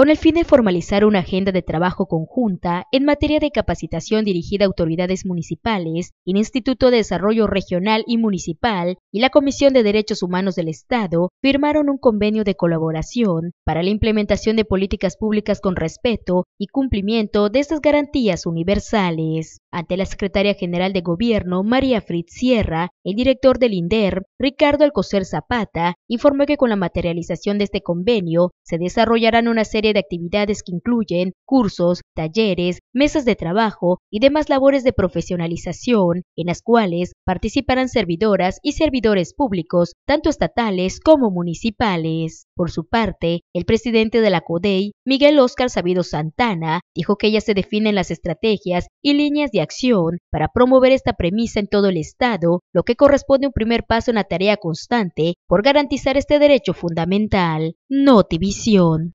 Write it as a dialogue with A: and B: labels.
A: con el fin de formalizar una agenda de trabajo conjunta en materia de capacitación dirigida a autoridades municipales, el Instituto de Desarrollo Regional y Municipal y la Comisión de Derechos Humanos del Estado firmaron un convenio de colaboración para la implementación de políticas públicas con respeto y cumplimiento de estas garantías universales. Ante la Secretaria General de Gobierno, María Fritz Sierra, el director del INDER, Ricardo Alcocer Zapata, informó que con la materialización de este convenio se desarrollarán una serie de actividades que incluyen cursos, talleres, mesas de trabajo y demás labores de profesionalización, en las cuales participarán servidoras y servidores públicos, tanto estatales como municipales. Por su parte, el presidente de la CODEI, Miguel Óscar Sabido Santana, dijo que ya se definen las estrategias y líneas de acción para promover esta premisa en todo el Estado, lo que corresponde un primer paso en la tarea constante por garantizar este derecho fundamental. Notivisión.